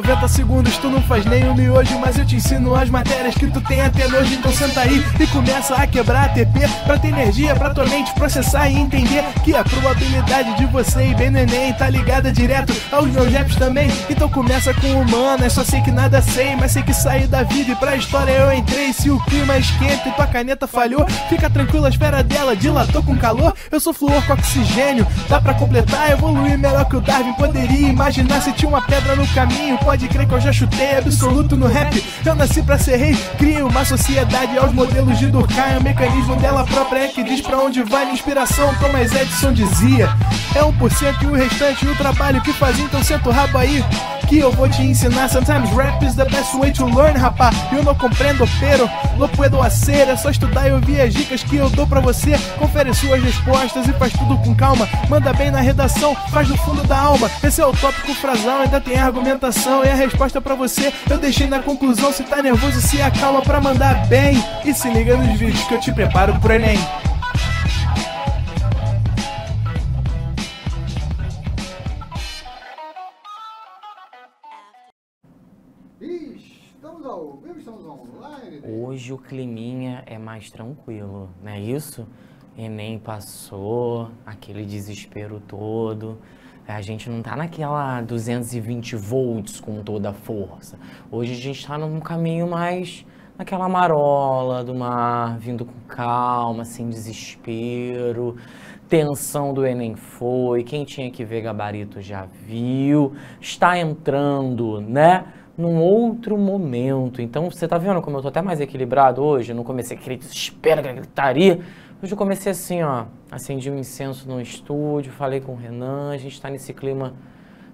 90 segundos tu não faz nenhum miojo, mas eu te ensino as matérias que tu tem até hoje. Então senta aí e começa a quebrar a TP pra ter energia pra tua mente processar e entender que a probabilidade de você e bem neném tá ligada direto aos meus raps também. Então começa com humana é só sei que nada sei, mas sei que saí da vida e pra história eu entrei. Se o clima é esquenta e tua caneta falhou, fica tranquilo, a esfera dela dilatou com calor. Eu sou flor com oxigênio, dá pra completar, evoluir melhor que o Darwin poderia imaginar se tinha uma pedra no caminho Pode crer que eu já chutei absoluto no rap. Eu nasci pra ser rei, crio uma sociedade aos modelos de Durkheim. O mecanismo dela própria é que diz pra onde vai a inspiração. Thomas Edison dizia: É 1% e o restante, o trabalho que faz, então senta o rabo aí que eu vou te ensinar. Sometimes rap is the best way to learn, rapá. Eu não compreendo, pero Não puedo hacer. É só estudar e ouvir as dicas que eu dou pra você. Confere suas respostas e faz tudo com calma. Manda bem na redação, faz do fundo da alma. Esse é o tópico frasal, ainda tem a argumentação e a resposta pra você. Eu deixei na conclusão, se tá nervoso, se acalma pra mandar bem. E se liga nos vídeos que eu te preparo pro Enem. Estamos ao vivo, estamos online. Hoje o climinha é mais tranquilo, não é isso? Enem passou, aquele desespero todo. A gente não tá naquela 220 volts com toda a força. Hoje a gente tá num caminho mais naquela marola do mar, vindo com calma, sem desespero. Tensão do Enem foi, quem tinha que ver gabarito já viu. Está entrando, né? num outro momento. Então, você tá vendo como eu tô até mais equilibrado hoje? Eu não comecei aquele desespero, aquela gritaria. Hoje eu comecei assim, ó, acendi um incenso no estúdio, falei com o Renan, a gente tá nesse clima,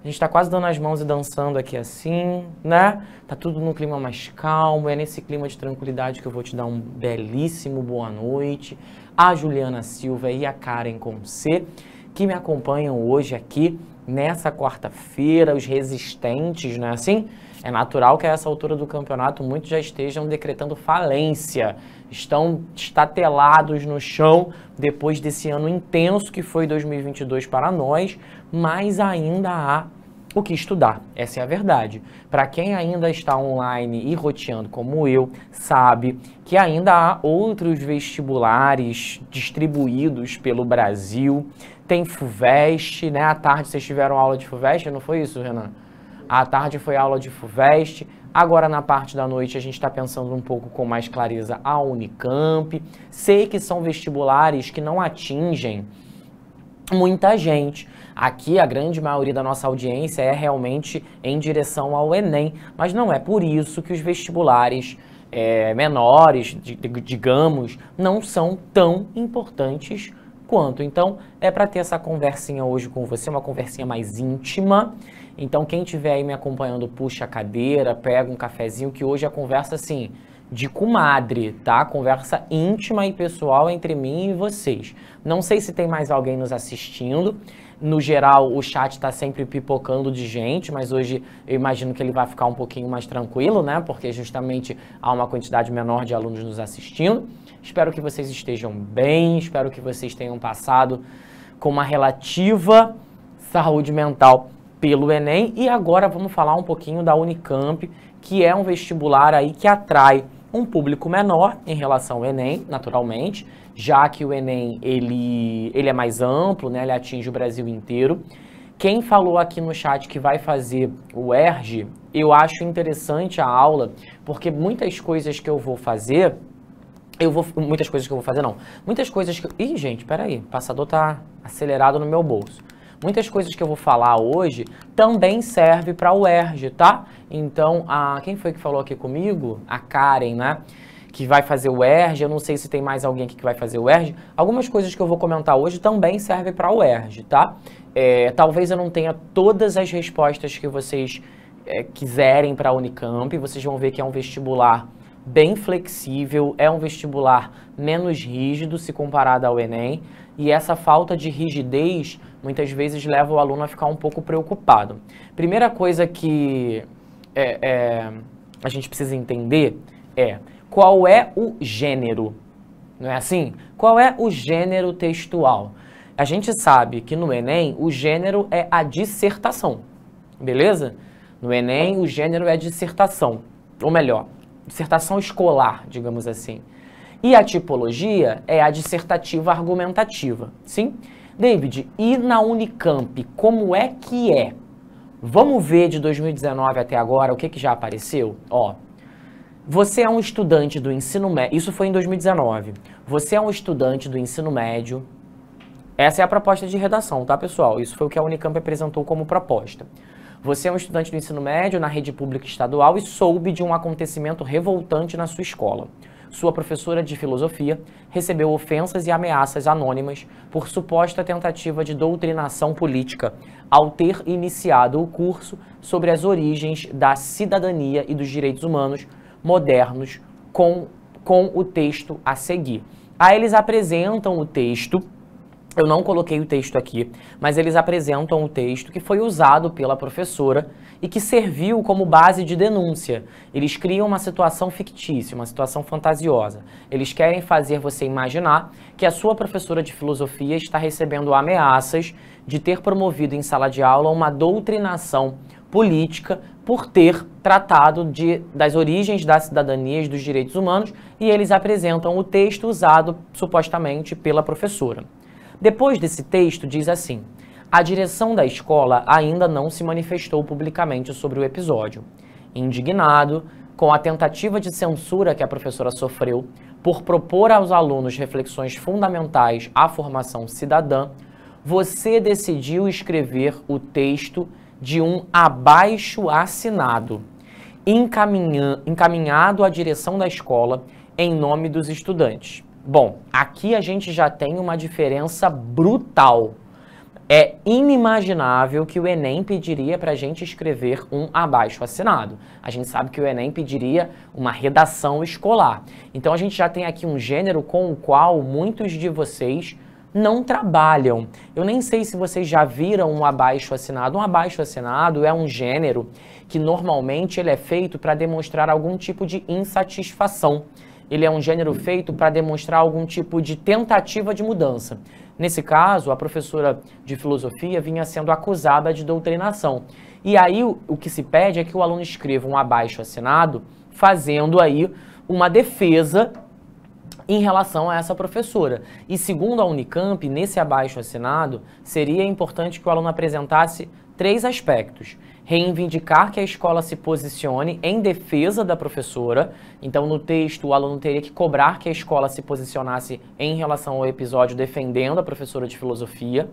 a gente tá quase dando as mãos e dançando aqui assim, né? Tá tudo num clima mais calmo, é nesse clima de tranquilidade que eu vou te dar um belíssimo boa noite. A Juliana Silva e a Karen com C, que me acompanham hoje aqui nessa quarta-feira, os resistentes, né, assim? É natural que a essa altura do campeonato muitos já estejam decretando falência, estão estatelados no chão depois desse ano intenso que foi 2022 para nós, mas ainda há o que estudar. Essa é a verdade. Para quem ainda está online e roteando como eu, sabe que ainda há outros vestibulares distribuídos pelo Brasil. Tem FUVEST, né? À tarde vocês tiveram aula de FUVEST, não foi isso, Renan? À tarde foi aula de FUVEST. Agora, na parte da noite, a gente está pensando um pouco com mais clareza a Unicamp. Sei que são vestibulares que não atingem muita gente. Aqui a grande maioria da nossa audiência é realmente em direção ao Enem, mas não é por isso que os vestibulares é, menores, digamos, não são tão importantes quanto. Então é para ter essa conversinha hoje com você, uma conversinha mais íntima então, quem estiver aí me acompanhando, puxa a cadeira, pega um cafezinho, que hoje a é conversa, assim, de comadre, tá? Conversa íntima e pessoal entre mim e vocês. Não sei se tem mais alguém nos assistindo. No geral, o chat está sempre pipocando de gente, mas hoje eu imagino que ele vai ficar um pouquinho mais tranquilo, né? Porque justamente há uma quantidade menor de alunos nos assistindo. Espero que vocês estejam bem, espero que vocês tenham passado com uma relativa saúde mental pelo Enem. E agora vamos falar um pouquinho da Unicamp, que é um vestibular aí que atrai um público menor em relação ao Enem, naturalmente, já que o Enem ele, ele é mais amplo, né? ele atinge o Brasil inteiro. Quem falou aqui no chat que vai fazer o ERG, eu acho interessante a aula, porque muitas coisas que eu vou fazer, eu vou. Muitas coisas que eu vou fazer, não. Muitas coisas que. Ih, gente, peraí. O passador tá acelerado no meu bolso. Muitas coisas que eu vou falar hoje também serve para o ERJ, tá? Então, a, quem foi que falou aqui comigo? A Karen, né? que vai fazer o ERJ, eu não sei se tem mais alguém aqui que vai fazer o ERJ. Algumas coisas que eu vou comentar hoje também servem para o ERJ, tá? É, talvez eu não tenha todas as respostas que vocês é, quiserem para a Unicamp, vocês vão ver que é um vestibular bem flexível, é um vestibular menos rígido se comparado ao Enem, e essa falta de rigidez muitas vezes leva o aluno a ficar um pouco preocupado. Primeira coisa que é, é, a gente precisa entender é qual é o gênero, não é assim? Qual é o gênero textual? A gente sabe que no Enem o gênero é a dissertação, beleza? No Enem o gênero é dissertação, ou melhor, dissertação escolar, digamos assim. E a tipologia é a dissertativa argumentativa, sim? David, e na Unicamp, como é que é? Vamos ver de 2019 até agora o que, que já apareceu? Ó, você é um estudante do ensino médio, isso foi em 2019. Você é um estudante do ensino médio. Essa é a proposta de redação, tá, pessoal? Isso foi o que a Unicamp apresentou como proposta. Você é um estudante do ensino médio na rede pública estadual e soube de um acontecimento revoltante na sua escola sua professora de filosofia, recebeu ofensas e ameaças anônimas por suposta tentativa de doutrinação política ao ter iniciado o curso sobre as origens da cidadania e dos direitos humanos modernos com, com o texto a seguir. Aí eles apresentam o texto eu não coloquei o texto aqui, mas eles apresentam o texto que foi usado pela professora e que serviu como base de denúncia. Eles criam uma situação fictícia, uma situação fantasiosa. Eles querem fazer você imaginar que a sua professora de filosofia está recebendo ameaças de ter promovido em sala de aula uma doutrinação política por ter tratado de, das origens da cidadania e dos direitos humanos e eles apresentam o texto usado supostamente pela professora. Depois desse texto, diz assim: A direção da escola ainda não se manifestou publicamente sobre o episódio. Indignado com a tentativa de censura que a professora sofreu por propor aos alunos reflexões fundamentais à formação cidadã, você decidiu escrever o texto de um abaixo assinado, encaminhado à direção da escola em nome dos estudantes. Bom, aqui a gente já tem uma diferença brutal. É inimaginável que o Enem pediria para a gente escrever um abaixo assinado. A gente sabe que o Enem pediria uma redação escolar. Então a gente já tem aqui um gênero com o qual muitos de vocês não trabalham. Eu nem sei se vocês já viram um abaixo assinado. Um abaixo assinado é um gênero que normalmente ele é feito para demonstrar algum tipo de insatisfação ele é um gênero feito para demonstrar algum tipo de tentativa de mudança. Nesse caso, a professora de filosofia vinha sendo acusada de doutrinação. E aí o, que se pede é que o aluno escreva um abaixo assinado, fazendo aí uma defesa em relação a essa professora. E segundo a Unicamp, nesse abaixo assinado, seria importante que o aluno apresentasse três aspectos reivindicar que a escola se posicione em defesa da professora. Então, no texto, o aluno teria que cobrar que a escola se posicionasse em relação ao episódio defendendo a professora de filosofia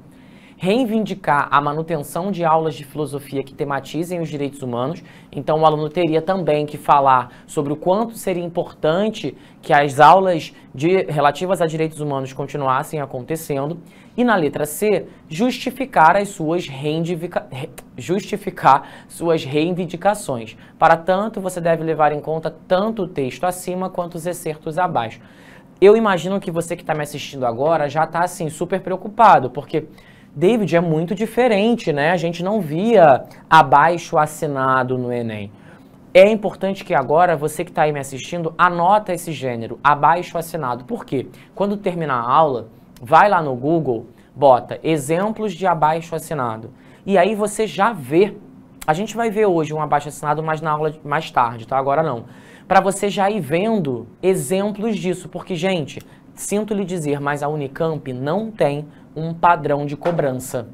reivindicar a manutenção de aulas de filosofia que tematizem os direitos humanos. Então, o aluno teria também que falar sobre o quanto seria importante que as aulas de, relativas a direitos humanos continuassem acontecendo. E na letra C, justificar as suas justificar suas reivindicações. Para tanto, você deve levar em conta tanto o texto acima quanto os excertos abaixo. Eu imagino que você que está me assistindo agora já está assim super preocupado, porque David, é muito diferente, né? A gente não via abaixo assinado no Enem. É importante que agora, você que está aí me assistindo, anota esse gênero, abaixo assinado. Por quê? Quando terminar a aula, vai lá no Google, bota exemplos de abaixo assinado. E aí você já vê. A gente vai ver hoje um abaixo assinado, mas na aula mais tarde, tá? Agora não. Para você já ir vendo exemplos disso, porque, gente, sinto lhe dizer, mas a Unicamp não tem um padrão de cobrança.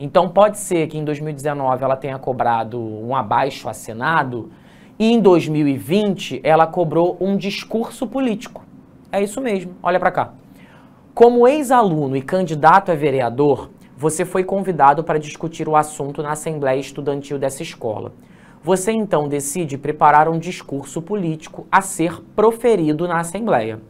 Então pode ser que em 2019 ela tenha cobrado um abaixo assinado e em 2020 ela cobrou um discurso político. É isso mesmo. Olha para cá. Como ex-aluno e candidato a vereador, você foi convidado para discutir o assunto na assembleia estudantil dessa escola. Você então decide preparar um discurso político a ser proferido na assembleia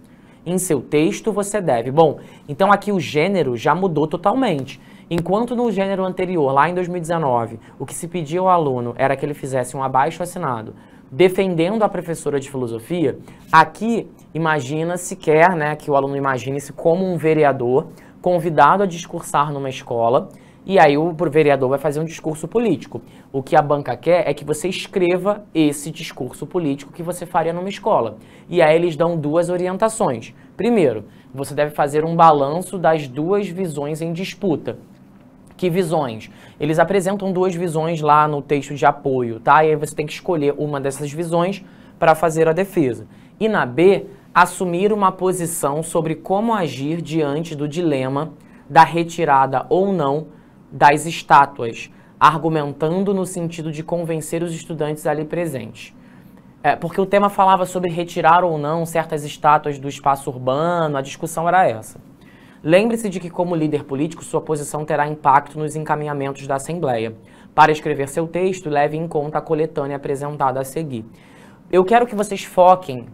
em seu texto, você deve. Bom, então aqui o gênero já mudou totalmente. Enquanto no gênero anterior, lá em 2019, o que se pedia ao aluno era que ele fizesse um abaixo assinado defendendo a professora de filosofia, aqui imagina-se quer, né, que o aluno imagine-se como um vereador convidado a discursar numa escola e aí o vereador vai fazer um discurso político. O que a banca quer é que você escreva esse discurso político que você faria numa escola. E aí eles dão duas orientações. Primeiro, você deve fazer um balanço das duas visões em disputa. Que visões? Eles apresentam duas visões lá no texto de apoio, tá? E aí você tem que escolher uma dessas visões para fazer a defesa. E na B, assumir uma posição sobre como agir diante do dilema da retirada ou não das estátuas, argumentando no sentido de convencer os estudantes ali presentes. É, porque o tema falava sobre retirar ou não certas estátuas do espaço urbano, a discussão era essa. Lembre-se de que, como líder político, sua posição terá impacto nos encaminhamentos da Assembleia. Para escrever seu texto, leve em conta a coletânea apresentada a seguir. Eu quero que vocês foquem.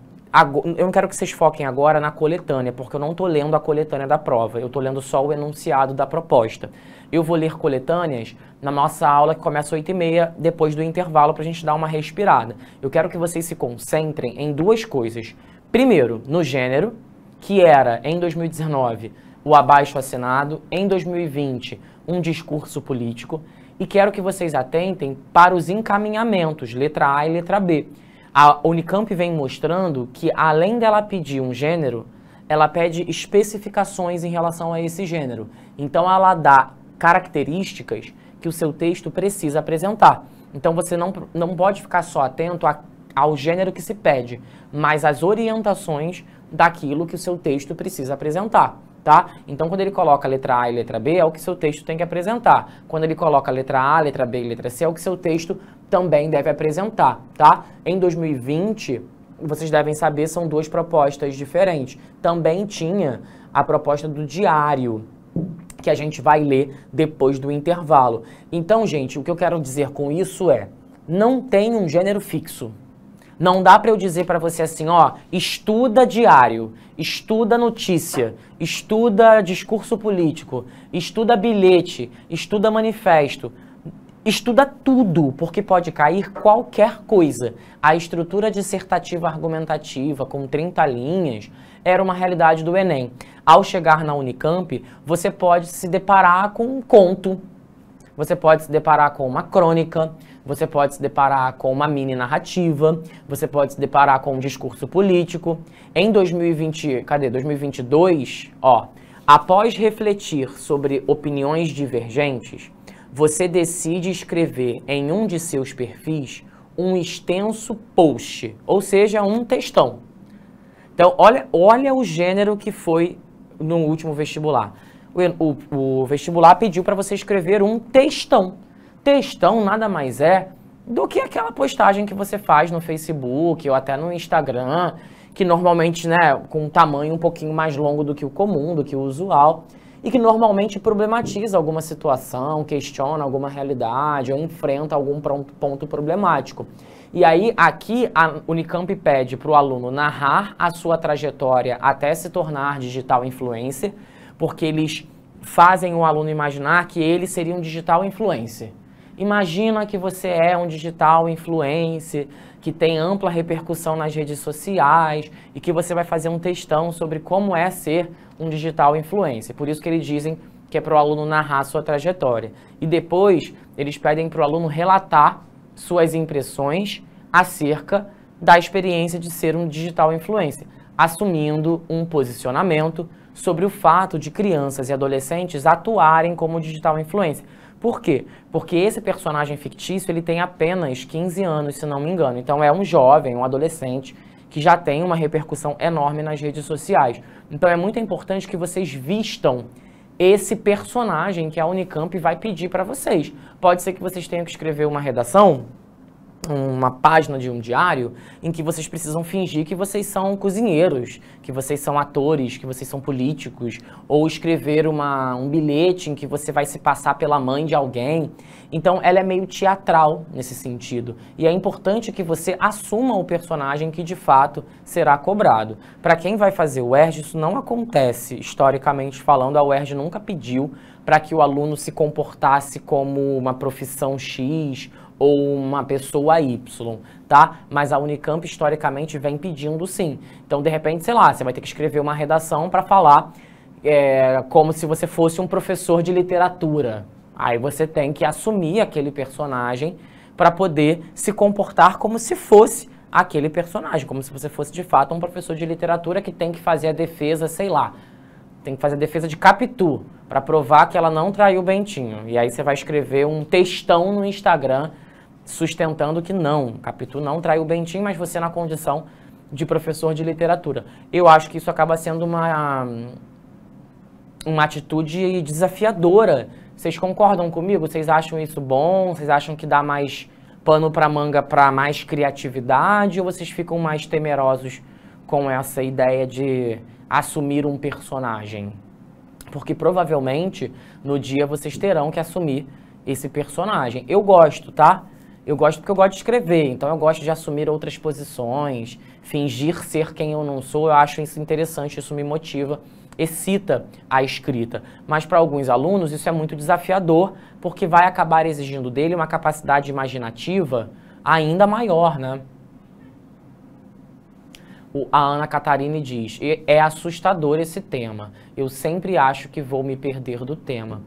Eu não quero que vocês foquem agora na coletânea, porque eu não estou lendo a coletânea da prova, eu estou lendo só o enunciado da proposta. Eu vou ler coletâneas na nossa aula que começa às 8h30, depois do intervalo, para a gente dar uma respirada. Eu quero que vocês se concentrem em duas coisas. Primeiro, no gênero, que era, em 2019, o abaixo assinado, em 2020, um discurso político, e quero que vocês atentem para os encaminhamentos, letra A e letra B. A Unicamp vem mostrando que, além dela pedir um gênero, ela pede especificações em relação a esse gênero. Então, ela dá características que o seu texto precisa apresentar. Então você não, não pode ficar só atento a, ao gênero que se pede, mas às orientações daquilo que o seu texto precisa apresentar. Tá? Então, quando ele coloca a letra A e a letra B, é o que seu texto tem que apresentar. Quando ele coloca a letra A, a letra B e letra C, é o que seu texto também deve apresentar, tá? Em 2020, vocês devem saber, são duas propostas diferentes. Também tinha a proposta do diário, que a gente vai ler depois do intervalo. Então, gente, o que eu quero dizer com isso é: não tem um gênero fixo. Não dá para eu dizer para você assim, ó, estuda diário, estuda notícia, estuda discurso político, estuda bilhete, estuda manifesto. Estuda tudo, porque pode cair qualquer coisa. A estrutura dissertativa argumentativa, com 30 linhas, era uma realidade do Enem. Ao chegar na Unicamp, você pode se deparar com um conto, você pode se deparar com uma crônica, você pode se deparar com uma mini narrativa, você pode se deparar com um discurso político. Em 2020, cadê? 2022, ó, após refletir sobre opiniões divergentes, você decide escrever em um de seus perfis um extenso post, ou seja, um textão. Então, olha, olha o gênero que foi no último vestibular. O, o, o vestibular pediu para você escrever um textão. Textão nada mais é do que aquela postagem que você faz no Facebook ou até no Instagram, que normalmente, né, com um tamanho um pouquinho mais longo do que o comum, do que o usual e que normalmente problematiza alguma situação, questiona alguma realidade ou enfrenta algum ponto problemático. E aí, aqui, a Unicamp pede para o aluno narrar a sua trajetória até se tornar digital influencer, porque eles fazem o aluno imaginar que ele seria um digital influencer. Imagina que você é um digital influencer, que tem ampla repercussão nas redes sociais e que você vai fazer um textão sobre como é ser um digital influencer. Por isso que eles dizem que é para o aluno narrar sua trajetória. E depois, eles pedem para o aluno relatar suas impressões acerca da experiência de ser um digital influencer, assumindo um posicionamento sobre o fato de crianças e adolescentes atuarem como digital influencer. Por quê? Porque esse personagem fictício, ele tem apenas 15 anos, se não me engano. Então é um jovem, um adolescente que já tem uma repercussão enorme nas redes sociais. Então é muito importante que vocês vistam esse personagem que a Unicamp vai pedir para vocês. Pode ser que vocês tenham que escrever uma redação, uma página de um diário, em que vocês precisam fingir que vocês são cozinheiros, que vocês são atores, que vocês são políticos, ou escrever uma, um bilhete em que você vai se passar pela mãe de alguém. Então ela é meio teatral nesse sentido. E é importante que você assuma o personagem que de fato será cobrado. Para quem vai fazer o ERJ, isso não acontece. Historicamente falando, a UERJ nunca pediu para que o aluno se comportasse como uma profissão X ou uma pessoa Y, tá? Mas a Unicamp historicamente vem pedindo sim. Então, de repente, sei lá, você vai ter que escrever uma redação para falar é, como se você fosse um professor de literatura, Aí você tem que assumir aquele personagem para poder se comportar como se fosse aquele personagem, como se você fosse de fato um professor de literatura que tem que fazer a defesa, sei lá, tem que fazer a defesa de Capitu para provar que ela não traiu o Bentinho. E aí você vai escrever um textão no Instagram sustentando que não, Capitu não traiu o Bentinho, mas você na condição de professor de literatura. Eu acho que isso acaba sendo uma hum, uma atitude desafiadora vocês concordam comigo? Vocês acham isso bom? Vocês acham que dá mais pano para manga para mais criatividade ou vocês ficam mais temerosos com essa ideia de assumir um personagem? Porque provavelmente no dia vocês terão que assumir esse personagem. Eu gosto, tá? Eu gosto porque eu gosto de escrever, então eu gosto de assumir outras posições, fingir ser quem eu não sou, eu acho isso interessante, isso me motiva excita a escrita. Mas para alguns alunos isso é muito desafiador, porque vai acabar exigindo dele uma capacidade imaginativa ainda maior, né? O, a Ana Catarine diz: é assustador esse tema. Eu sempre acho que vou me perder do tema.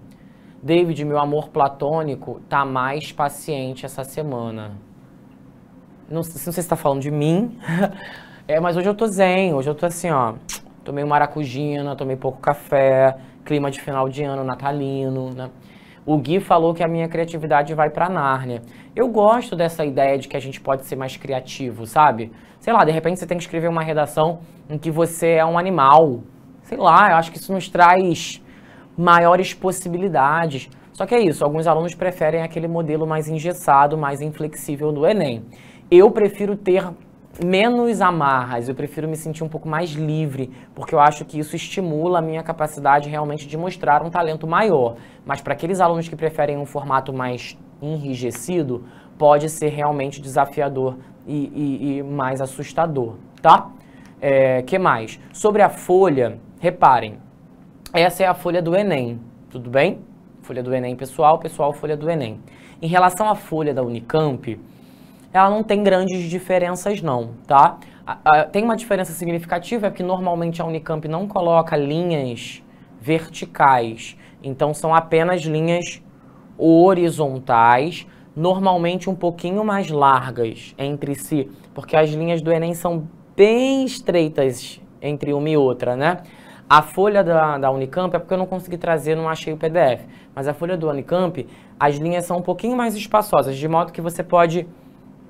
David, meu amor platônico, tá mais paciente essa semana. Não, não sei se está falando de mim, é, mas hoje eu tô zen, hoje eu tô assim, ó. Tomei maracujina, tomei pouco café, clima de final de ano natalino, né? O Gui falou que a minha criatividade vai para Nárnia. Eu gosto dessa ideia de que a gente pode ser mais criativo, sabe? Sei lá, de repente você tem que escrever uma redação em que você é um animal. Sei lá, eu acho que isso nos traz maiores possibilidades. Só que é isso, alguns alunos preferem aquele modelo mais engessado, mais inflexível do Enem. Eu prefiro ter menos amarras, eu prefiro me sentir um pouco mais livre, porque eu acho que isso estimula a minha capacidade realmente de mostrar um talento maior. Mas para aqueles alunos que preferem um formato mais enrijecido, pode ser realmente desafiador e, e, e mais assustador, tá? É, que mais? Sobre a folha, reparem, essa é a folha do Enem, tudo bem? Folha do Enem pessoal, pessoal, folha do Enem. Em relação à folha da Unicamp, ela não tem grandes diferenças não, tá? A, a, tem uma diferença significativa é que normalmente a Unicamp não coloca linhas verticais, então são apenas linhas horizontais, normalmente um pouquinho mais largas entre si, porque as linhas do Enem são bem estreitas entre uma e outra, né? A folha da, da, Unicamp é porque eu não consegui trazer, não achei o PDF. Mas a folha do Unicamp, as linhas são um pouquinho mais espaçosas, de modo que você pode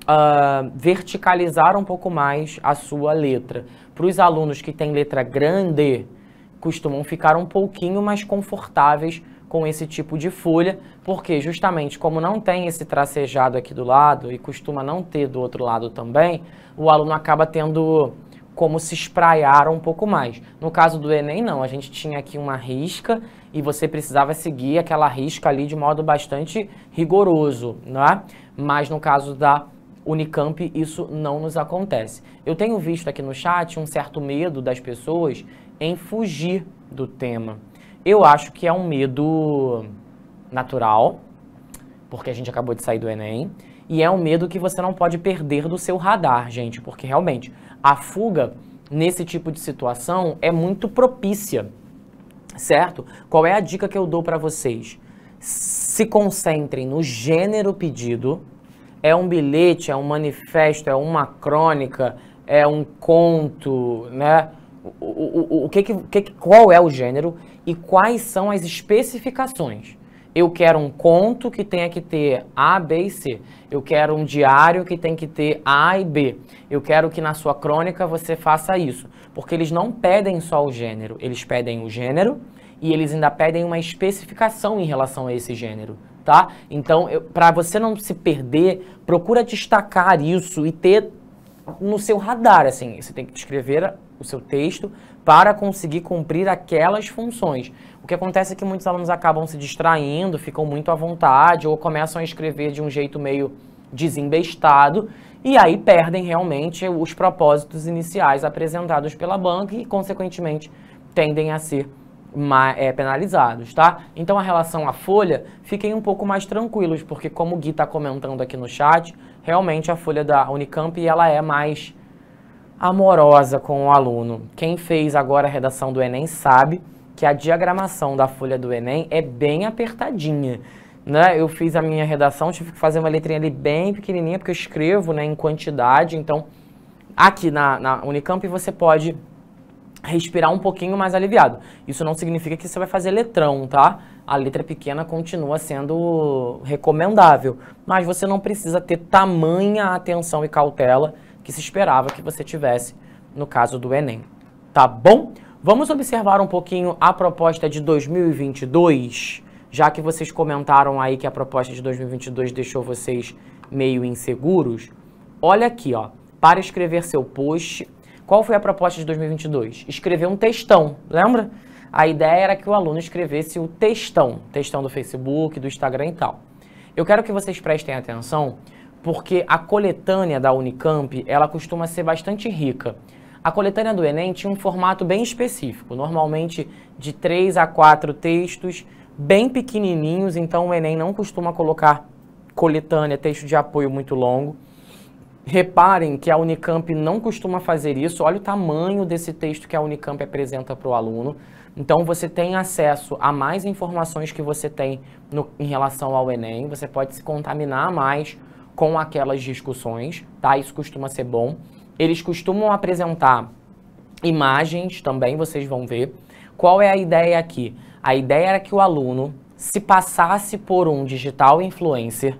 uh, verticalizar um pouco mais a sua letra. Para os alunos que têm letra grande, costumam ficar um pouquinho mais confortáveis com esse tipo de folha, porque justamente como não tem esse tracejado aqui do lado e costuma não ter do outro lado também, o aluno acaba tendo como se espraiar um pouco mais. No caso do Enem, não, a gente tinha aqui uma risca e você precisava seguir aquela risca ali de modo bastante rigoroso, é? Mas no caso da Unicamp isso não nos acontece. Eu tenho visto aqui no chat um certo medo das pessoas em fugir do tema. Eu acho que é um medo natural, porque a gente acabou de sair do Enem, e é um medo que você não pode perder do seu radar, gente, porque realmente a fuga nesse tipo de situação é muito propícia, certo? Qual é a dica que eu dou para vocês? Se concentrem no gênero pedido é um bilhete, é um manifesto, é uma crônica, é um conto, né? O, o, o, o que, que, qual é o gênero e quais são as especificações? Eu quero um conto que tenha que ter A, B e C. Eu quero um diário que tem que ter A e B. Eu quero que na sua crônica você faça isso. Porque eles não pedem só o gênero, eles pedem o gênero e eles ainda pedem uma especificação em relação a esse gênero tá? Então, para você não se perder, procura destacar isso e ter no seu radar, assim, você tem que escrever o seu texto para conseguir cumprir aquelas funções. O que acontece é que muitos alunos acabam se distraindo, ficam muito à vontade ou começam a escrever de um jeito meio desembestado e aí perdem realmente os propósitos iniciais apresentados pela banca e, consequentemente, tendem a ser é, penalizados, tá? Então, a relação à folha, fiquem um pouco mais tranquilos, porque como o Gui está comentando aqui no chat, realmente a folha da Unicamp ela é mais amorosa com o aluno. Quem fez agora a redação do Enem sabe que a diagramação da folha do Enem é bem apertadinha. Né? Eu fiz a minha redação, tive que fazer uma letrinha ali bem pequenininha, porque eu escrevo né, em quantidade. Então, aqui na, na Unicamp você pode respirar um pouquinho mais aliviado. Isso não significa que você vai fazer letrão, tá? A letra pequena continua sendo recomendável, mas você não precisa ter tamanha atenção e cautela que se esperava que você tivesse no caso do Enem, tá bom? Vamos observar um pouquinho a proposta de 2022, já que vocês comentaram aí que a proposta de 2022 deixou vocês meio inseguros. Olha aqui, ó. Para escrever seu post, qual foi a proposta de 2022? Escrever um textão, lembra? A ideia era que o aluno escrevesse o textão, textão do Facebook, do Instagram e tal. Eu quero que vocês prestem atenção, porque a coletânea da Unicamp, ela costuma ser bastante rica. A coletânea do Enem tinha um formato bem específico, normalmente de três a quatro textos, bem pequenininhos, então o Enem não costuma colocar coletânea, texto de apoio muito longo. Reparem que a Unicamp não costuma fazer isso. Olha o tamanho desse texto que a Unicamp apresenta para o aluno. Então você tem acesso a mais informações que você tem no, em relação ao Enem. Você pode se contaminar mais com aquelas discussões, tá? Isso costuma ser bom. Eles costumam apresentar imagens também, vocês vão ver. Qual é a ideia aqui? A ideia era que o aluno se passasse por um digital influencer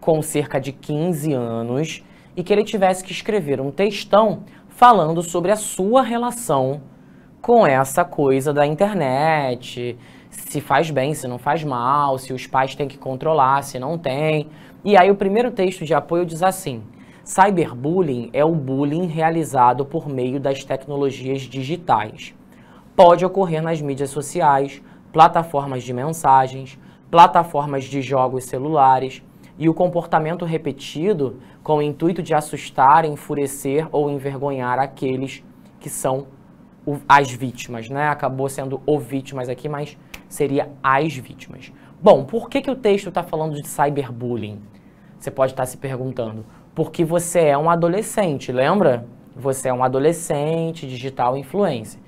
com cerca de 15 anos e que ele tivesse que escrever um textão falando sobre a sua relação com essa coisa da internet, se faz bem, se não faz mal, se os pais têm que controlar, se não tem. E aí o primeiro texto de apoio diz assim: Cyberbullying é o bullying realizado por meio das tecnologias digitais. Pode ocorrer nas mídias sociais, plataformas de mensagens, plataformas de jogos celulares, e o comportamento repetido com o intuito de assustar, enfurecer ou envergonhar aqueles que são o, as vítimas, né? Acabou sendo o vítimas aqui, mas seria as vítimas. Bom, por que, que o texto está falando de cyberbullying? Você pode estar tá se perguntando. Porque você é um adolescente, lembra? Você é um adolescente, digital influencer.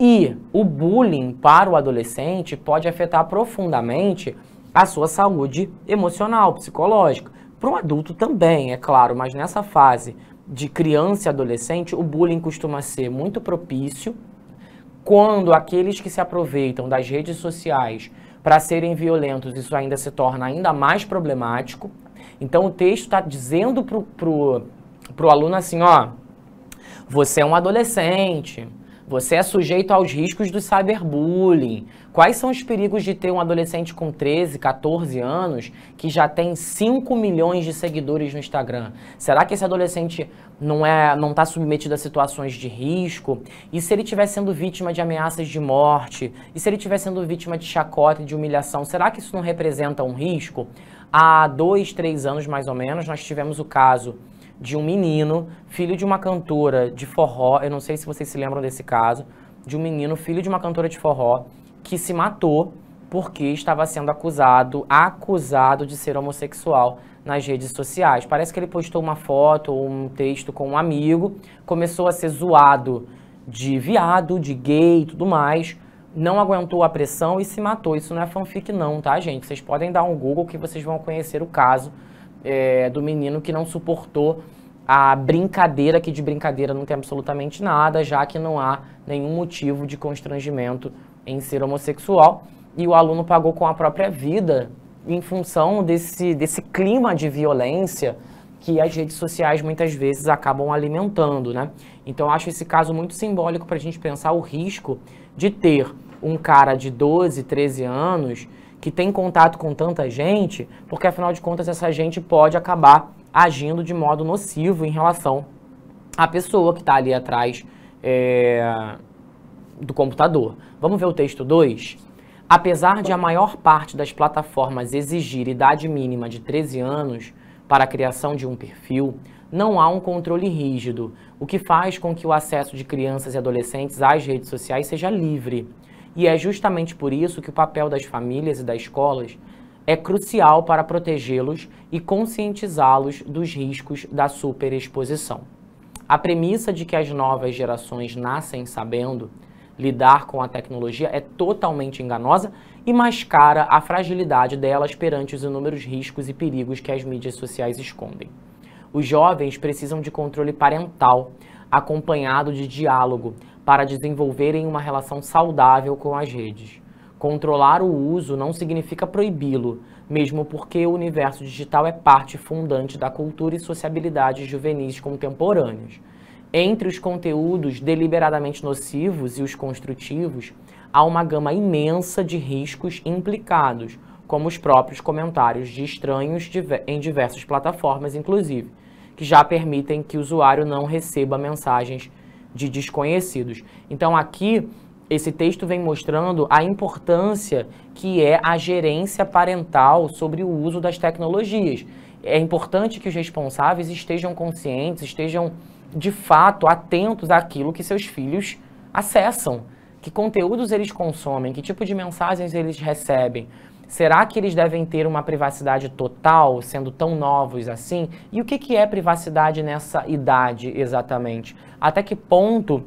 E o bullying para o adolescente pode afetar profundamente a sua saúde emocional, psicológica. Para um adulto também, é claro, mas nessa fase de criança e adolescente, o bullying costuma ser muito propício quando aqueles que se aproveitam das redes sociais para serem violentos, isso ainda se torna ainda mais problemático. Então o texto está dizendo para o aluno assim, ó, você é um adolescente, você é sujeito aos riscos do cyberbullying. Quais são os perigos de ter um adolescente com 13, 14 anos que já tem 5 milhões de seguidores no Instagram? Será que esse adolescente não é, não está submetido a situações de risco? E se ele estiver sendo vítima de ameaças de morte? E se ele estiver sendo vítima de chacota, de humilhação? Será que isso não representa um risco? Há dois, três anos mais ou menos, nós tivemos o caso de um menino, filho de uma cantora de forró, eu não sei se vocês se lembram desse caso, de um menino, filho de uma cantora de forró, que se matou porque estava sendo acusado, acusado de ser homossexual nas redes sociais. Parece que ele postou uma foto ou um texto com um amigo, começou a ser zoado de viado, de gay e tudo mais, não aguentou a pressão e se matou. Isso não é fanfic não, tá, gente? Vocês podem dar um Google que vocês vão conhecer o caso é, do menino que não suportou a brincadeira, que de brincadeira não tem absolutamente nada, já que não há nenhum motivo de constrangimento em ser homossexual. E o aluno pagou com a própria vida em função desse, desse clima de violência que as redes sociais muitas vezes acabam alimentando, né? Então acho esse caso muito simbólico para a gente pensar o risco de ter um cara de 12, 13 anos que tem contato com tanta gente, porque afinal de contas essa gente pode acabar agindo de modo nocivo em relação à pessoa que está ali atrás é, do computador. Vamos ver o texto 2? Apesar de a maior parte das plataformas exigir idade mínima de 13 anos para a criação de um perfil, não há um controle rígido, o que faz com que o acesso de crianças e adolescentes às redes sociais seja livre. E é justamente por isso que o papel das famílias e das escolas é crucial para protegê-los e conscientizá-los dos riscos da superexposição. A premissa de que as novas gerações nascem sabendo lidar com a tecnologia é totalmente enganosa e mascara a fragilidade delas perante os inúmeros riscos e perigos que as mídias sociais escondem. Os jovens precisam de controle parental, acompanhado de diálogo, para desenvolverem uma relação saudável com as redes. Controlar o uso não significa proibi-lo, mesmo porque o universo digital é parte fundante da cultura e sociabilidade juvenis contemporâneos. Entre os conteúdos deliberadamente nocivos e os construtivos, há uma gama imensa de riscos implicados, como os próprios comentários de estranhos em diversas plataformas, inclusive, que já permitem que o usuário não receba mensagens de desconhecidos. Então aqui esse texto vem mostrando a importância que é a gerência parental sobre o uso das tecnologias. É importante que os responsáveis estejam conscientes, estejam de fato atentos àquilo que seus filhos acessam, que conteúdos eles consomem, que tipo de mensagens eles recebem. Será que eles devem ter uma privacidade total, sendo tão novos assim? E o que, que é privacidade nessa idade exatamente? Até que ponto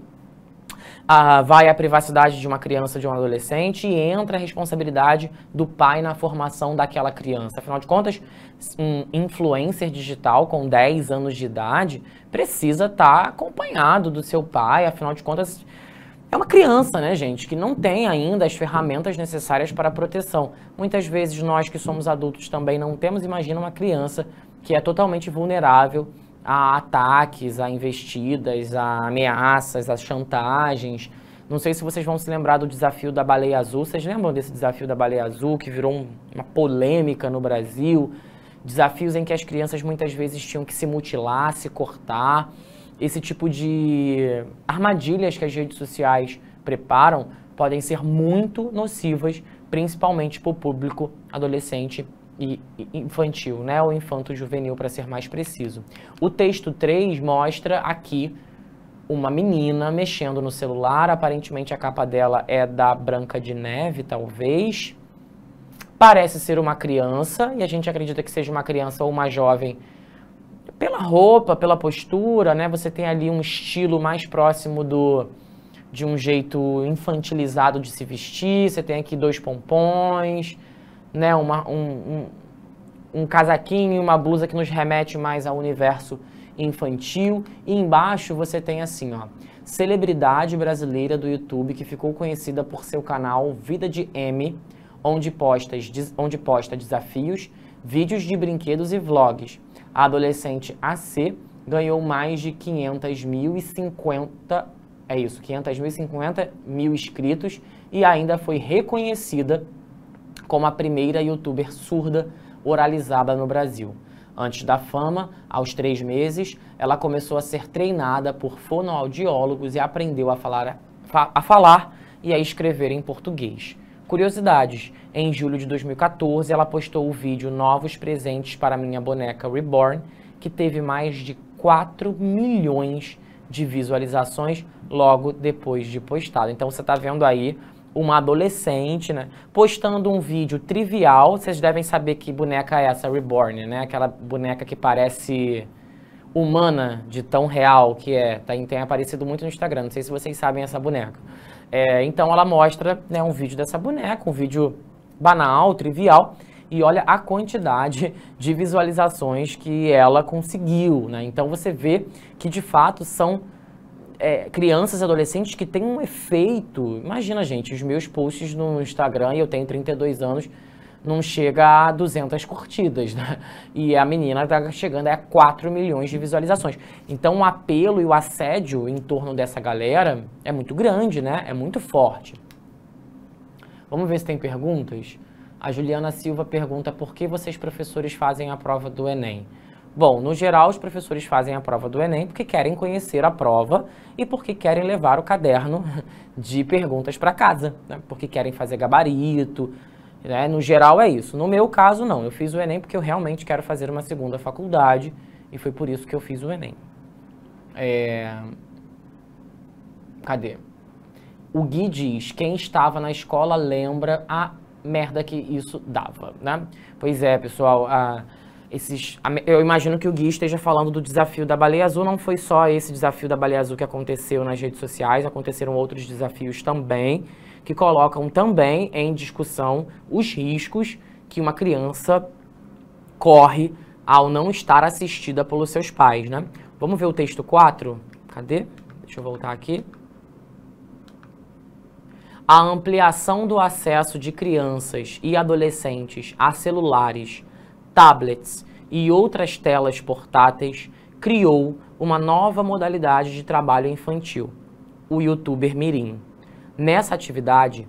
ah, vai a privacidade de uma criança, de um adolescente, e entra a responsabilidade do pai na formação daquela criança. Afinal de contas, um influencer digital com 10 anos de idade precisa estar tá acompanhado do seu pai, afinal de contas, é uma criança, né, gente, que não tem ainda as ferramentas necessárias para a proteção. Muitas vezes nós que somos adultos também não temos. Imagina uma criança que é totalmente vulnerável a ataques, a investidas, a ameaças, a chantagens. Não sei se vocês vão se lembrar do desafio da baleia azul. Vocês lembram desse desafio da baleia azul que virou um, uma polêmica no Brasil? Desafios em que as crianças muitas vezes tinham que se mutilar, se cortar. Esse tipo de armadilhas que as redes sociais preparam podem ser muito nocivas, principalmente para o público adolescente e infantil, né? ou infanto-juvenil, para ser mais preciso. O texto 3 mostra aqui uma menina mexendo no celular, aparentemente a capa dela é da Branca de Neve, talvez. Parece ser uma criança, e a gente acredita que seja uma criança ou uma jovem pela roupa, pela postura, né? Você tem ali um estilo mais próximo do de um jeito infantilizado de se vestir. Você tem aqui dois pompons, né? Uma, um, um, um casaquinho e uma blusa que nos remete mais ao universo infantil. E embaixo você tem assim, ó, celebridade brasileira do YouTube que ficou conhecida por seu canal Vida de M, onde postas, onde posta desafios, vídeos de brinquedos e vlogs. A adolescente AC ganhou mais de 500.050, é isso, 500.050 mil inscritos e ainda foi reconhecida como a primeira youtuber surda oralizada no Brasil. Antes da fama, aos três meses, ela começou a ser treinada por fonoaudiólogos e aprendeu a falar, a falar e a escrever em português. Curiosidades. Em julho de 2014, ela postou o vídeo Novos Presentes para Minha Boneca Reborn, que teve mais de 4 milhões de visualizações logo depois de postado. Então você está vendo aí uma adolescente, né, postando um vídeo trivial. Vocês devem saber que boneca é essa, Reborn, né? Aquela boneca que parece humana, de tão real que é. Tem, tá, tem aparecido muito no Instagram, não sei se vocês sabem essa boneca. É, então ela mostra né, um vídeo dessa boneca, um vídeo banal, trivial, e olha a quantidade de visualizações que ela conseguiu. Né? Então você vê que de fato são é, crianças e adolescentes que têm um efeito. Imagina, gente, os meus posts no Instagram, e eu tenho 32 anos, não chega a 200 curtidas, né? E a menina tá chegando a 4 milhões de visualizações. Então o apelo e o assédio em torno dessa galera é muito grande, né? É muito forte. Vamos ver se tem perguntas? A Juliana Silva pergunta por que vocês professores fazem a prova do Enem. Bom, no geral, os professores fazem a prova do Enem porque querem conhecer a prova e porque querem levar o caderno de perguntas para casa, né? porque querem fazer gabarito, né? No geral é isso. No meu caso, não. Eu fiz o Enem porque eu realmente quero fazer uma segunda faculdade e foi por isso que eu fiz o Enem. É... Cadê? O Gui diz, quem estava na escola lembra a merda que isso dava, né? Pois é, pessoal, a, esses, eu imagino que o Gui esteja falando do desafio da Baleia Azul, não foi só esse desafio da Baleia Azul que aconteceu nas redes sociais, aconteceram outros desafios também, que colocam também em discussão os riscos que uma criança corre ao não estar assistida pelos seus pais, né? Vamos ver o texto 4? Cadê? Deixa eu voltar aqui. A ampliação do acesso de crianças e adolescentes a celulares, tablets e outras telas portáteis criou uma nova modalidade de trabalho infantil, o youtuber mirim. Nessa atividade,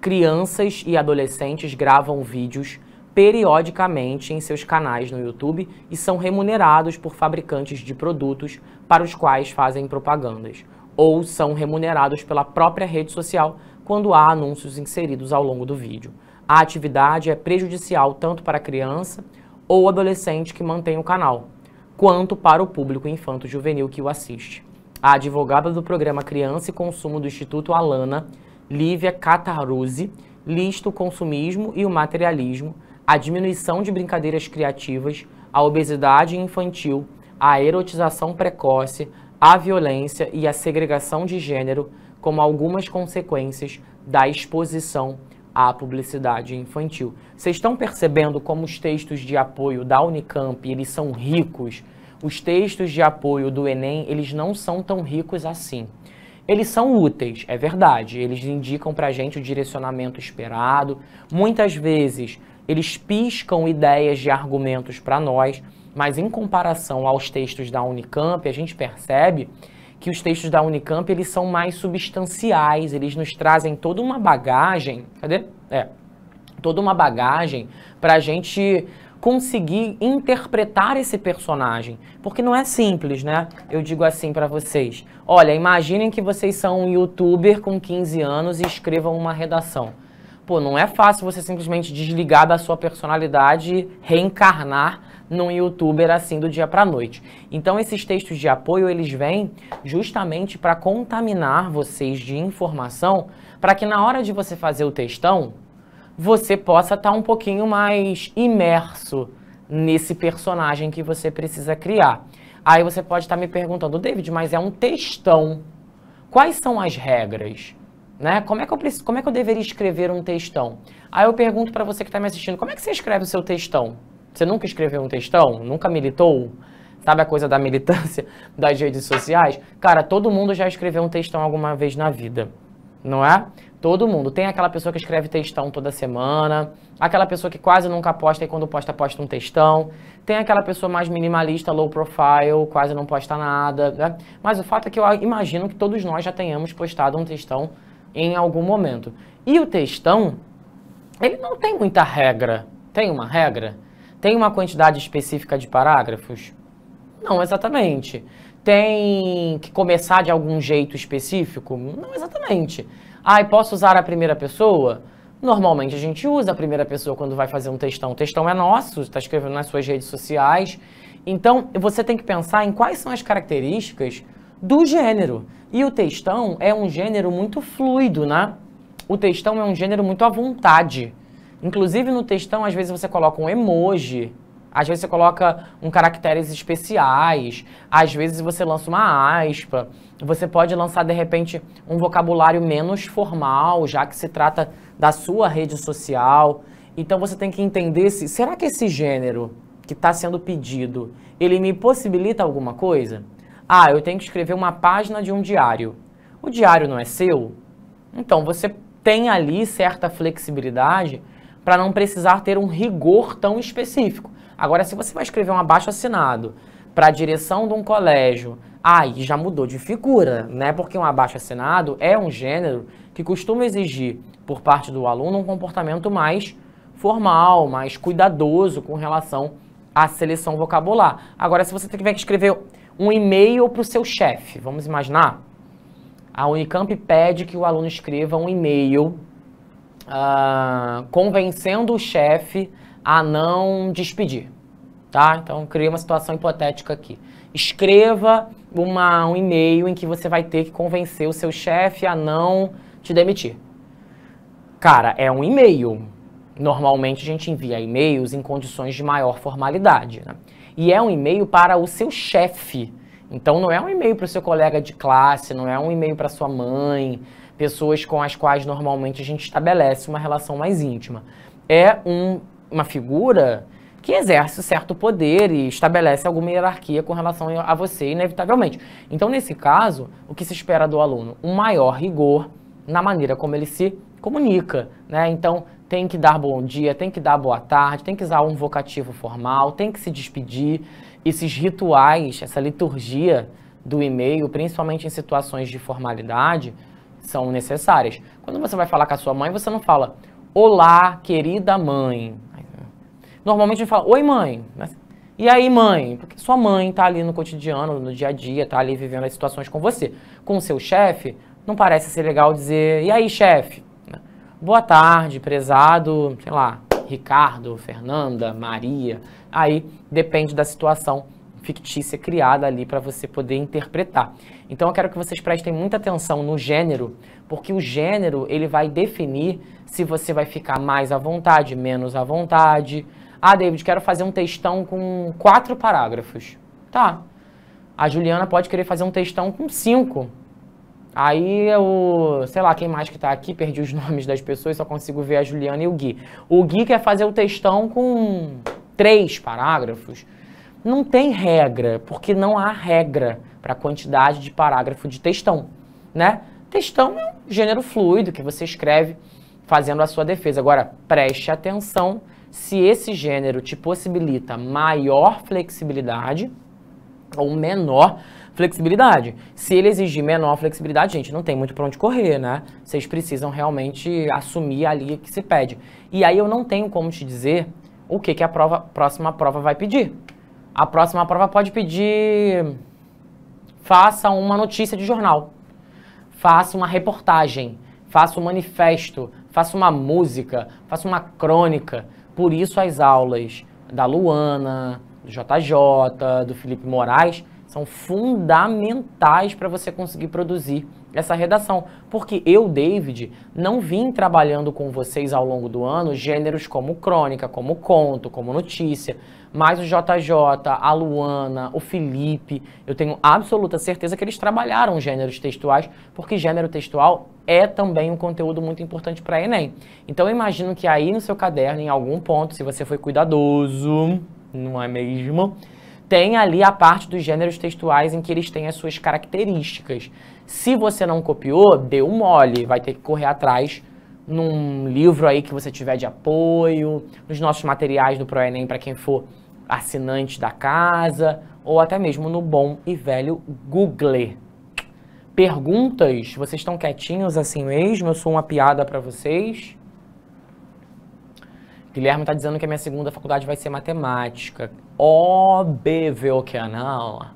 crianças e adolescentes gravam vídeos periodicamente em seus canais no YouTube e são remunerados por fabricantes de produtos para os quais fazem propagandas, ou são remunerados pela própria rede social quando há anúncios inseridos ao longo do vídeo. A atividade é prejudicial tanto para a criança ou adolescente que mantém o canal, quanto para o público infanto-juvenil que o assiste a advogada do programa Criança e Consumo do Instituto Alana, Lívia Cataruzzi, lista o consumismo e o materialismo, a diminuição de brincadeiras criativas, a obesidade infantil, a erotização precoce, a violência e a segregação de gênero como algumas consequências da exposição à publicidade infantil. Vocês estão percebendo como os textos de apoio da Unicamp, eles são ricos os textos de apoio do Enem, eles não são tão ricos assim. Eles são úteis, é verdade, eles indicam para a gente o direcionamento esperado, muitas vezes eles piscam ideias de argumentos para nós, mas em comparação aos textos da Unicamp, a gente percebe que os textos da Unicamp eles são mais substanciais, eles nos trazem toda uma bagagem, cadê? É, toda uma bagagem para a gente conseguir interpretar esse personagem, porque não é simples, né? Eu digo assim para vocês: olha, imaginem que vocês são um youtuber com 15 anos e escrevam uma redação. Pô, não é fácil você simplesmente desligar da sua personalidade e reencarnar num youtuber assim do dia para noite. Então esses textos de apoio, eles vêm justamente para contaminar vocês de informação, para que na hora de você fazer o textão, você possa estar tá um pouquinho mais imerso nesse personagem que você precisa criar. Aí você pode estar tá me perguntando, David, mas é um textão. Quais são as regras? Né? Como, é que eu preciso, como é que eu deveria escrever um textão? Aí eu pergunto para você que está me assistindo, como é que você escreve o seu textão? Você nunca escreveu um textão? Nunca militou? Sabe a coisa da militância das redes sociais? Cara, todo mundo já escreveu um textão alguma vez na vida, não é? Todo mundo. Tem aquela pessoa que escreve textão toda semana, aquela pessoa que quase nunca posta e quando posta, posta um textão. Tem aquela pessoa mais minimalista, low profile, quase não posta nada. Né? Mas o fato é que eu imagino que todos nós já tenhamos postado um textão em algum momento. E o textão, ele não tem muita regra. Tem uma regra? Tem uma quantidade específica de parágrafos? Não exatamente. Tem que começar de algum jeito específico? Não exatamente. Ah, posso usar a primeira pessoa? Normalmente a gente usa a primeira pessoa quando vai fazer um textão. O textão é nosso, está escrevendo nas suas redes sociais. Então, você tem que pensar em quais são as características do gênero. E o textão é um gênero muito fluido, né? O textão é um gênero muito à vontade. Inclusive no textão, às vezes você coloca um emoji, às vezes você coloca um caracteres especiais, às vezes você lança uma aspa. Você pode lançar, de repente, um vocabulário menos formal, já que se trata da sua rede social. Então você tem que entender se será que esse gênero que está sendo pedido ele me possibilita alguma coisa? Ah, eu tenho que escrever uma página de um diário. O diário não é seu? Então você tem ali certa flexibilidade para não precisar ter um rigor tão específico. Agora, se você vai escrever um abaixo assinado para a direção de um colégio, aí já mudou de figura, né? Porque um abaixo-assinado é um gênero que costuma exigir por parte do aluno um comportamento mais formal, mais cuidadoso com relação à seleção vocabular. Agora, se você tiver que escrever um e-mail para o seu chefe, vamos imaginar, a Unicamp pede que o aluno escreva um e-mail uh, convencendo o chefe a não despedir, tá? Então, criei uma situação hipotética aqui. Escreva uma, um e-mail em que você vai ter que convencer o seu chefe a não te demitir. Cara, é um e-mail. Normalmente a gente envia e-mails em condições de maior formalidade. Né? E é um e-mail para o seu chefe. Então não é um e-mail para o seu colega de classe, não é um e-mail para sua mãe, pessoas com as quais normalmente a gente estabelece uma relação mais íntima. É um, uma figura que exerce certo poder e estabelece alguma hierarquia com relação a você, inevitavelmente. Então, nesse caso, o que se espera do aluno? Um maior rigor na maneira como ele se comunica, né? Então, tem que dar bom dia, tem que dar boa tarde, tem que usar um vocativo formal, tem que se despedir. Esses rituais, essa liturgia do e-mail, principalmente em situações de formalidade, são necessárias. Quando você vai falar com a sua mãe, você não fala: "Olá, querida mãe". Normalmente a gente fala, oi mãe. Né? e aí, mãe? Porque sua mãe está ali no cotidiano, no dia a dia, está ali vivendo as situações com você. Com o seu chefe, não parece ser legal dizer, e aí, chefe? Né? Boa tarde, prezado, sei lá, Ricardo, Fernanda, Maria. Aí depende da situação fictícia criada ali para você poder interpretar. Então eu quero que vocês prestem muita atenção no gênero, porque o gênero ele vai definir se você vai ficar mais à vontade, menos à vontade, ah, David, quero fazer um textão com quatro parágrafos. Tá. A Juliana pode querer fazer um textão com cinco. Aí o, sei lá, quem mais que tá aqui, perdi os nomes das pessoas, só consigo ver a Juliana e o Gui. O Gui quer fazer o textão com três parágrafos. Não tem regra, porque não há regra para a quantidade de parágrafo de textão, né? Textão é um gênero fluido que você escreve fazendo a sua defesa. Agora, preste atenção se esse gênero te possibilita maior flexibilidade ou menor flexibilidade. Se ele exigir menor flexibilidade, gente, não tem muito para onde correr, né? Vocês precisam realmente assumir ali que se pede. E aí eu não tenho como te dizer o que, que a prova, próxima prova vai pedir. A próxima prova pode pedir faça uma notícia de jornal, faça uma reportagem, faça um manifesto, faça uma música, faça uma crônica, por isso as aulas da Luana, do JJ, do Felipe Moraes, são fundamentais para você conseguir produzir essa redação. Porque eu, David, não vim trabalhando com vocês ao longo do ano gêneros como crônica, como conto, como notícia mais o JJ, a Luana, o Felipe, eu tenho absoluta certeza que eles trabalharam gêneros textuais, porque gênero textual é também um conteúdo muito importante para a Enem. Então eu imagino que aí no seu caderno, em algum ponto, se você foi cuidadoso, não é mesmo? tem ali a parte dos gêneros textuais em que eles têm as suas características. Se você não copiou, deu mole, vai ter que correr atrás num livro aí que você tiver de apoio, nos nossos materiais do ProEnem para quem for assinante da casa, ou até mesmo no bom e velho Google. Perguntas? Vocês estão quietinhos assim mesmo? Eu sou uma piada para vocês? Guilherme está dizendo que a minha segunda faculdade vai ser matemática. Óbvio que não.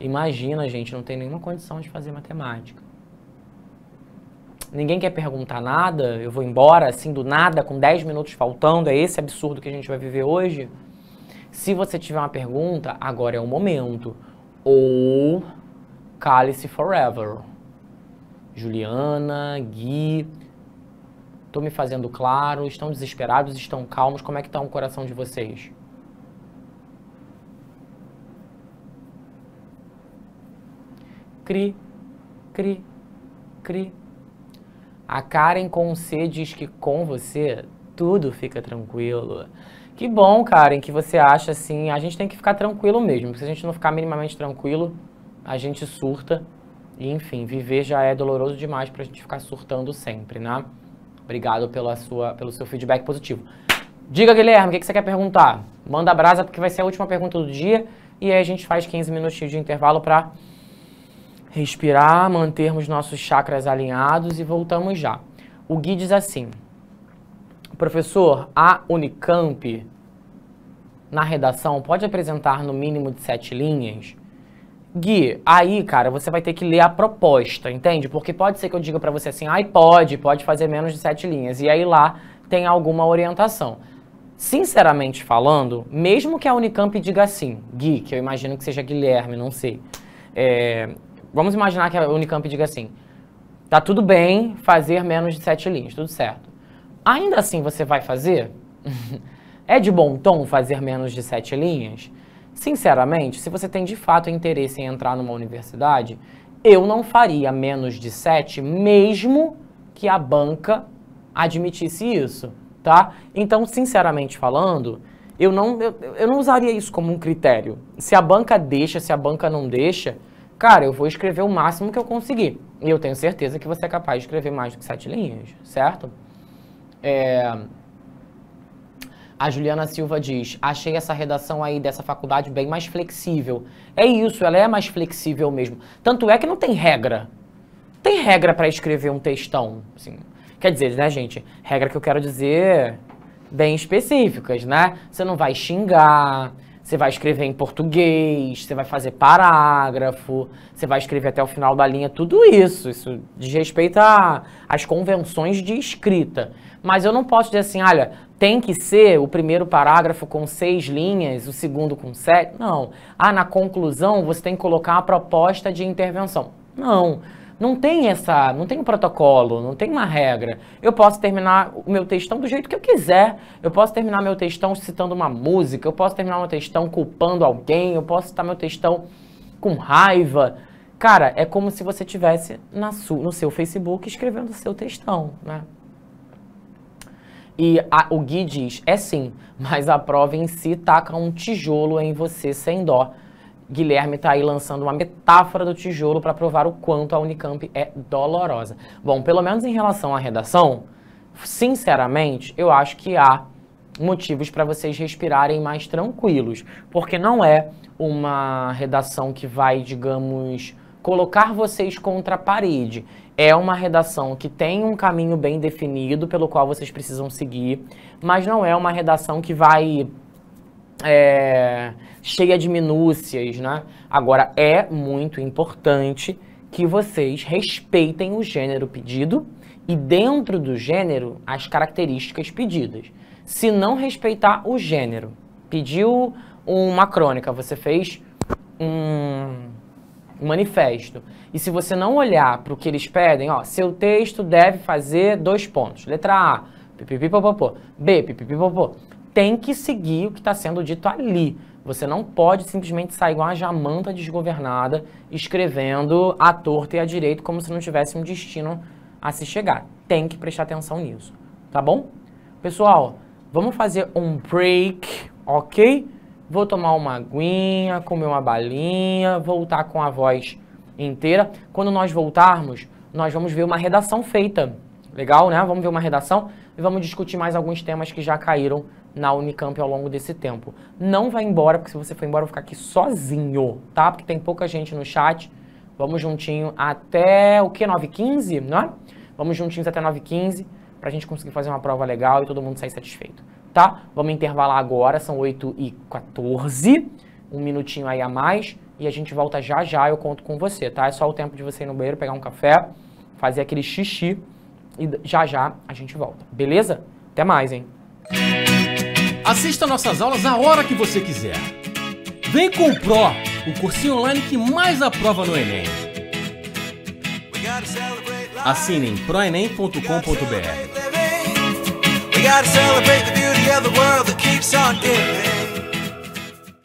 Imagina, gente, não tem nenhuma condição de fazer matemática. Ninguém quer perguntar nada, eu vou embora assim do nada, com 10 minutos faltando, é esse absurdo que a gente vai viver hoje? Se você tiver uma pergunta, agora é o momento. Ou cale-se forever. Juliana, Gui, estou me fazendo claro, estão desesperados, estão calmos, como é que está o coração de vocês? Cri, cri, cri. A Karen com C diz que com você tudo fica tranquilo. Que bom, Karen, que você acha assim. A gente tem que ficar tranquilo mesmo, porque se a gente não ficar minimamente tranquilo, a gente surta. E, enfim, viver já é doloroso demais pra gente ficar surtando sempre, né? Obrigado pela sua, pelo seu feedback positivo. Diga, Guilherme, o que, que você quer perguntar? Manda a brasa, porque vai ser a última pergunta do dia. E aí a gente faz 15 minutinhos de intervalo para respirar, mantermos nossos chakras alinhados e voltamos já. O Gui diz assim. Professor, a Unicamp, na redação, pode apresentar no mínimo de sete linhas? Gui, aí, cara, você vai ter que ler a proposta, entende? Porque pode ser que eu diga para você assim, ai, pode, pode fazer menos de sete linhas. E aí lá tem alguma orientação. Sinceramente falando, mesmo que a Unicamp diga assim, Gui, que eu imagino que seja Guilherme, não sei. É, vamos imaginar que a Unicamp diga assim, tá tudo bem fazer menos de sete linhas, tudo certo. Ainda assim você vai fazer? é de bom tom fazer menos de sete linhas? Sinceramente, se você tem de fato interesse em entrar numa universidade, eu não faria menos de sete, mesmo que a banca admitisse isso, tá? Então, sinceramente falando, eu não, eu, eu não usaria isso como um critério. Se a banca deixa, se a banca não deixa, cara, eu vou escrever o máximo que eu conseguir. E eu tenho certeza que você é capaz de escrever mais do que sete linhas, certo? É... A Juliana Silva diz: achei essa redação aí dessa faculdade bem mais flexível. É isso, ela é mais flexível mesmo. Tanto é que não tem regra. Tem regra para escrever um textão. Assim. Quer dizer, né, gente? Regra que eu quero dizer bem específicas, né? Você não vai xingar, você vai escrever em português, você vai fazer parágrafo, você vai escrever até o final da linha, tudo isso. Isso diz respeito às convenções de escrita. Mas eu não posso dizer assim, olha, tem que ser o primeiro parágrafo com seis linhas, o segundo com sete. Não. Ah, na conclusão você tem que colocar a proposta de intervenção. Não. Não tem essa, não tem um protocolo, não tem uma regra. Eu posso terminar o meu textão do jeito que eu quiser. Eu posso terminar meu textão citando uma música, eu posso terminar meu textão culpando alguém, eu posso citar meu textão com raiva. Cara, é como se você tivesse na su, no seu Facebook escrevendo o seu textão, né? E a, o Gui diz, é sim, mas a prova em si taca um tijolo em você sem dó. Guilherme está aí lançando uma metáfora do tijolo para provar o quanto a Unicamp é dolorosa. Bom, pelo menos em relação à redação, sinceramente, eu acho que há motivos para vocês respirarem mais tranquilos, porque não é uma redação que vai, digamos, colocar vocês contra a parede. É uma redação que tem um caminho bem definido pelo qual vocês precisam seguir, mas não é uma redação que vai é, cheia de minúcias, né? Agora, é muito importante que vocês respeitem o gênero pedido e, dentro do gênero, as características pedidas. Se não respeitar o gênero, pediu uma crônica, você fez um manifesto. E se você não olhar para o que eles pedem, ó, seu texto deve fazer dois pontos. Letra A, pipipipopopô. B, pipipipopô. Tem que seguir o que está sendo dito ali. Você não pode simplesmente sair igual uma jamanta desgovernada escrevendo à torta e à direita como se não tivesse um destino a se chegar. Tem que prestar atenção nisso, tá bom? Pessoal, vamos fazer um break, ok? Vou tomar uma aguinha, comer uma balinha, voltar com a voz inteira. Quando nós voltarmos, nós vamos ver uma redação feita. Legal, né? Vamos ver uma redação e vamos discutir mais alguns temas que já caíram na Unicamp ao longo desse tempo. Não vai embora, porque se você for embora, eu vou ficar aqui sozinho, tá? Porque tem pouca gente no chat. Vamos juntinho até o que? 9h15, não é? Vamos juntinhos até 9h15 pra gente conseguir fazer uma prova legal e todo mundo sair satisfeito, tá? Vamos intervalar agora, são 8h14, um minutinho aí a mais e a gente volta já já, eu conto com você, tá? É só o tempo de você ir no banheiro, pegar um café, fazer aquele xixi e já já a gente volta, beleza? Até mais, hein? Assista nossas aulas a hora que você quiser. Vem com o Pro, o cursinho online que mais aprova no Enem. Assine em proenem.com.br.